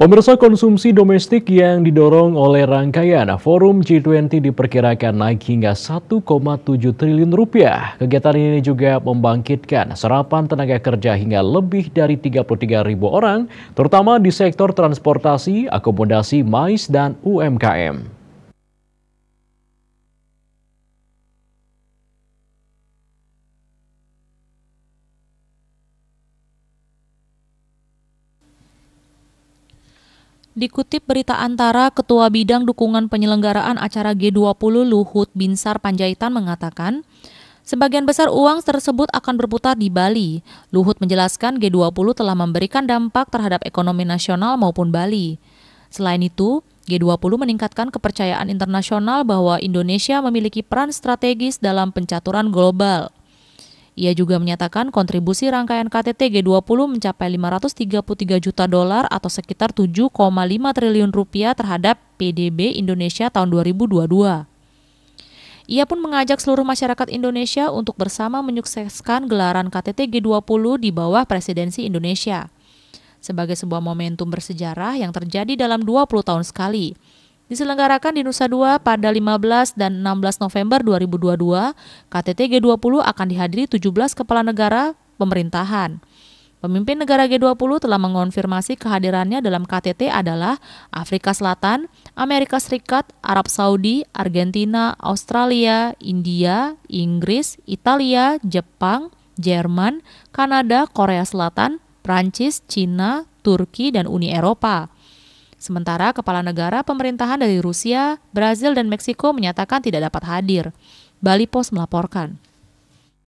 Pemirsa konsumsi domestik yang didorong oleh rangkaian forum G20 diperkirakan naik hingga 1,7 triliun rupiah. Kegiatan ini juga membangkitkan serapan tenaga kerja hingga lebih dari 33 ribu orang, terutama di sektor transportasi, akomodasi, mais, dan UMKM. Dikutip berita antara, Ketua Bidang Dukungan Penyelenggaraan Acara G20 Luhut Binsar Panjaitan mengatakan, Sebagian besar uang tersebut akan berputar di Bali. Luhut menjelaskan G20 telah memberikan dampak terhadap ekonomi nasional maupun Bali. Selain itu, G20 meningkatkan kepercayaan internasional bahwa Indonesia memiliki peran strategis dalam pencaturan global. Ia juga menyatakan kontribusi rangkaian KTT G20 mencapai 533 juta dolar atau sekitar 7,5 triliun rupiah terhadap PDB Indonesia tahun 2022. Ia pun mengajak seluruh masyarakat Indonesia untuk bersama menyukseskan gelaran KTT G20 di bawah presidensi Indonesia sebagai sebuah momentum bersejarah yang terjadi dalam 20 tahun sekali. Diselenggarakan di Nusa Dua pada 15 dan 16 November 2022, KTT G20 akan dihadiri 17 kepala negara pemerintahan. Pemimpin negara G20 telah mengonfirmasi kehadirannya dalam KTT adalah Afrika Selatan, Amerika Serikat, Arab Saudi, Argentina, Australia, India, Inggris, Italia, Jepang, Jerman, Kanada, Korea Selatan, Prancis, Cina, Turki, dan Uni Eropa. Sementara kepala negara pemerintahan dari Rusia, Brazil, dan Meksiko menyatakan tidak dapat hadir. Bali Post melaporkan.